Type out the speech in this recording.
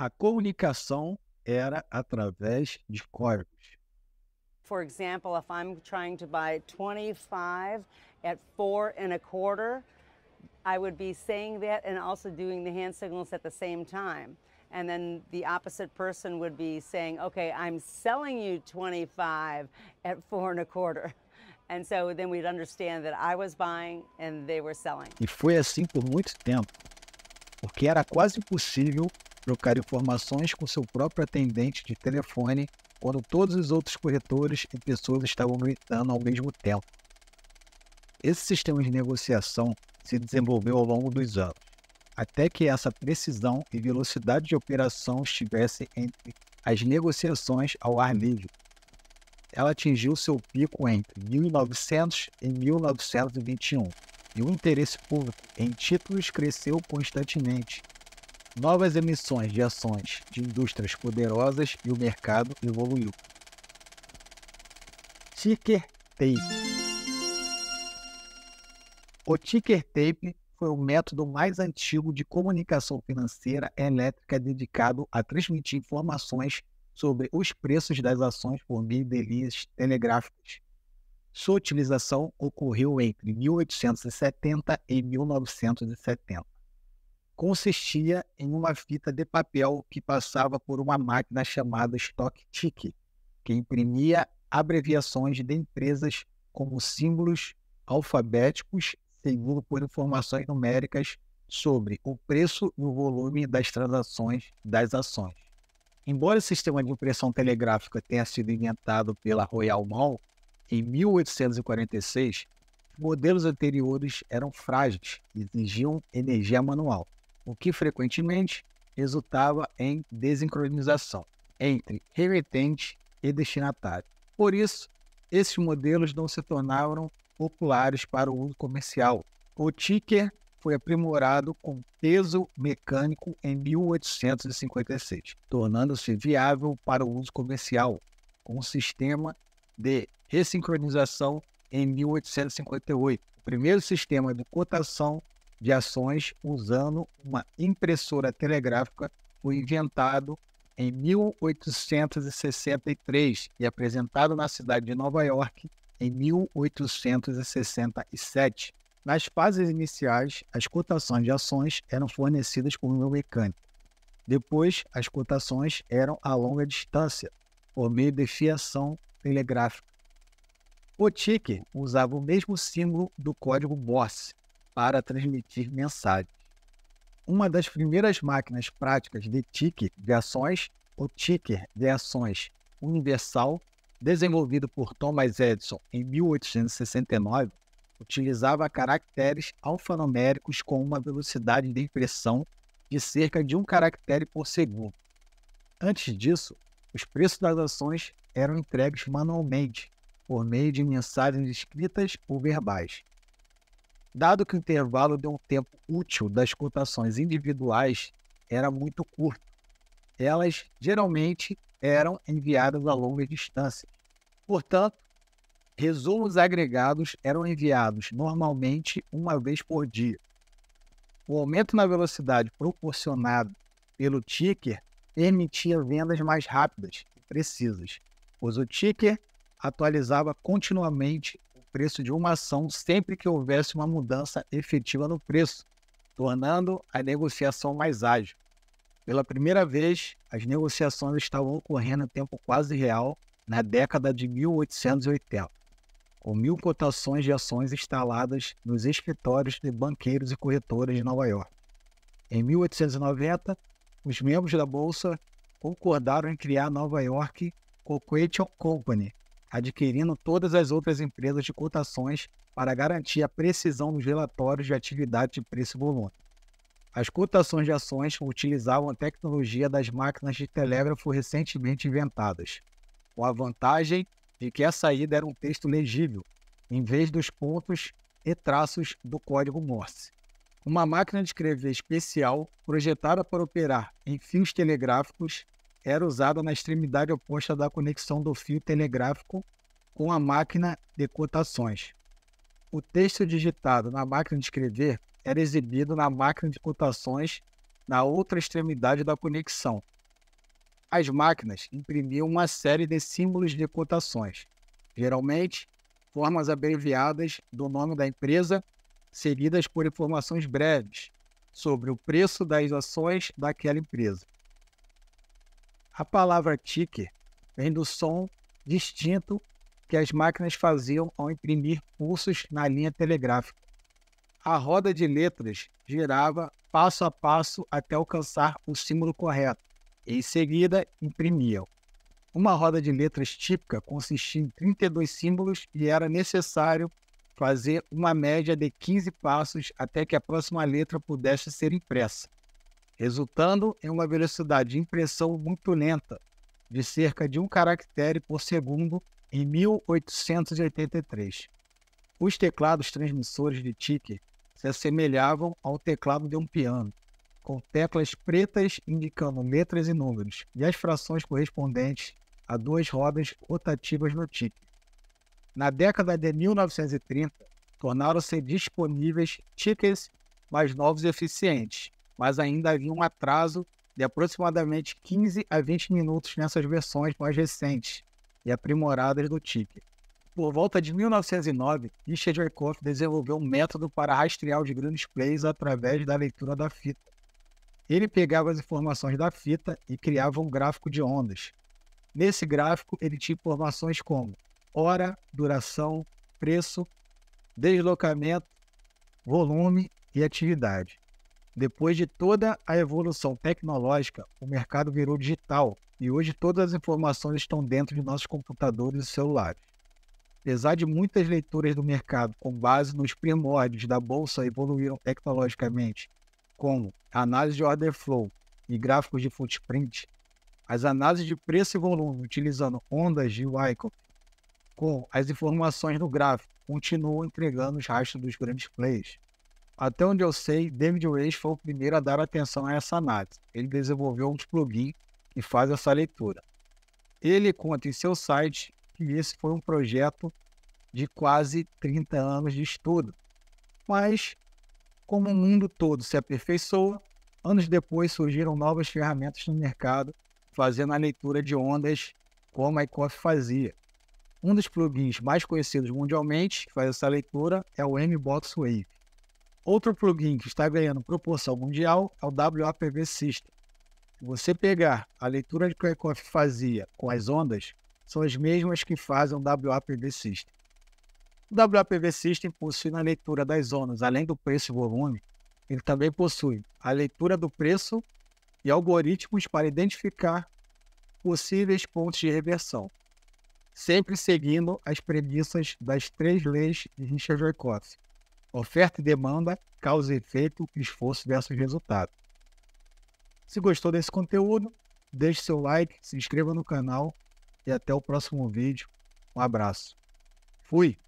a comunicação era através de códigos. For example, if I'm trying to buy 25 at four and a quarter, I would be saying that and also doing the hand signals at the same time. And then the opposite person would be saying, okay, I'm selling you 25 at four and a quarter. And so then we'd understand that I was buying and they were selling. E foi assim por muito tempo, porque era quase impossível trocar informações com seu próprio atendente de telefone quando todos os outros corretores e pessoas estavam gritando ao mesmo tempo. Esse sistema de negociação se desenvolveu ao longo dos anos, até que essa precisão e velocidade de operação estivessem entre as negociações ao ar livre. Ela atingiu seu pico entre 1900 e 1921, e o interesse público em títulos cresceu constantemente, Novas emissões de ações de indústrias poderosas e o mercado evoluiu. Ticker Tape O Ticker Tape foi o método mais antigo de comunicação financeira elétrica dedicado a transmitir informações sobre os preços das ações por meio de linhas telegráficas. Sua utilização ocorreu entre 1870 e 1970 consistia em uma fita de papel que passava por uma máquina chamada Stock Tick, que imprimia abreviações de empresas como símbolos alfabéticos seguido por informações numéricas sobre o preço e o volume das transações das ações. Embora o sistema de impressão telegráfica tenha sido inventado pela Royal Mall em 1846, modelos anteriores eram frágeis e exigiam energia manual o que frequentemente resultava em desincronização entre remetente e destinatário. Por isso, esses modelos não se tornaram populares para o uso comercial. O ticker foi aprimorado com peso mecânico em 1856, tornando-se viável para o uso comercial, com um sistema de ressincronização em 1858, o primeiro sistema de cotação de ações usando uma impressora telegráfica foi inventado em 1863 e apresentado na cidade de Nova York em 1867. Nas fases iniciais, as cotações de ações eram fornecidas por um mecânico. Depois, as cotações eram a longa distância, por meio de fiação telegráfica. O ticker usava o mesmo símbolo do código Morse, para transmitir mensagens. Uma das primeiras máquinas práticas de ticker de ações, o ticker de ações universal, desenvolvido por Thomas Edison em 1869, utilizava caracteres alfanuméricos com uma velocidade de impressão de cerca de um caractere por segundo. Antes disso, os preços das ações eram entregues manualmente, por meio de mensagens escritas ou verbais. Dado que o intervalo de um tempo útil das cotações individuais era muito curto, elas geralmente eram enviadas a longas distâncias. Portanto, resumos agregados eram enviados normalmente uma vez por dia. O aumento na velocidade proporcionado pelo ticker permitia vendas mais rápidas e precisas, pois o ticker atualizava continuamente preço de uma ação sempre que houvesse uma mudança efetiva no preço, tornando a negociação mais ágil. Pela primeira vez, as negociações estavam ocorrendo em tempo quase real na década de 1880, com mil cotações de ações instaladas nos escritórios de banqueiros e corretores de Nova York. Em 1890, os membros da Bolsa concordaram em criar a Nova York Corporation Company, adquirindo todas as outras empresas de cotações para garantir a precisão dos relatórios de atividade de preço e volume. As cotações de ações utilizavam a tecnologia das máquinas de telégrafo recentemente inventadas, com a vantagem de que a saída era um texto legível, em vez dos pontos e traços do código Morse. Uma máquina de escrever especial, projetada para operar em fios telegráficos, era usada na extremidade oposta da conexão do fio telegráfico com a máquina de cotações. O texto digitado na máquina de escrever era exibido na máquina de cotações na outra extremidade da conexão. As máquinas imprimiam uma série de símbolos de cotações, geralmente formas abreviadas do nome da empresa, seguidas por informações breves sobre o preço das ações daquela empresa. A palavra tique vem do som distinto que as máquinas faziam ao imprimir pulsos na linha telegráfica. A roda de letras girava passo a passo até alcançar o símbolo correto e, em seguida, imprimiam. Uma roda de letras típica consistia em 32 símbolos e era necessário fazer uma média de 15 passos até que a próxima letra pudesse ser impressa resultando em uma velocidade de impressão muito lenta, de cerca de um caractere por segundo em 1883. Os teclados transmissores de Ticker se assemelhavam ao teclado de um piano, com teclas pretas indicando letras e números, e as frações correspondentes a duas rodas rotativas no Ticker. Na década de 1930, tornaram-se disponíveis tickets mais novos e eficientes, mas ainda havia um atraso de aproximadamente 15 a 20 minutos nessas versões mais recentes e aprimoradas do TIP. Por volta de 1909, Richard Wyckoff desenvolveu um método para rastrear os grandes plays através da leitura da fita. Ele pegava as informações da fita e criava um gráfico de ondas. Nesse gráfico, ele tinha informações como hora, duração, preço, deslocamento, volume e atividade. Depois de toda a evolução tecnológica, o mercado virou digital e hoje todas as informações estão dentro de nossos computadores e celulares. Apesar de muitas leituras do mercado com base nos primórdios da bolsa evoluíram tecnologicamente, como análise de order flow e gráficos de footprint, as análises de preço e volume utilizando ondas de Wyckoff com as informações do gráfico continuam entregando os rastros dos grandes players. Até onde eu sei, David Weiss foi o primeiro a dar atenção a essa análise. Ele desenvolveu um plugin que faz essa leitura. Ele conta em seu site que esse foi um projeto de quase 30 anos de estudo. Mas, como o mundo todo se aperfeiçoa, anos depois surgiram novas ferramentas no mercado fazendo a leitura de ondas como a ICOF fazia. Um dos plugins mais conhecidos mundialmente que faz essa leitura é o MBox Wave. Outro plugin que está ganhando proporção mundial é o WAPV System. Se você pegar a leitura que o Krakoff fazia com as ondas, são as mesmas que fazem o WAPV System. O WAPV System possui na leitura das ondas, além do preço e volume, ele também possui a leitura do preço e algoritmos para identificar possíveis pontos de reversão, sempre seguindo as premissas das três leis de Richard Rakoff, Oferta e demanda, causa e efeito, esforço versus resultado. Se gostou desse conteúdo, deixe seu like, se inscreva no canal e até o próximo vídeo. Um abraço. Fui!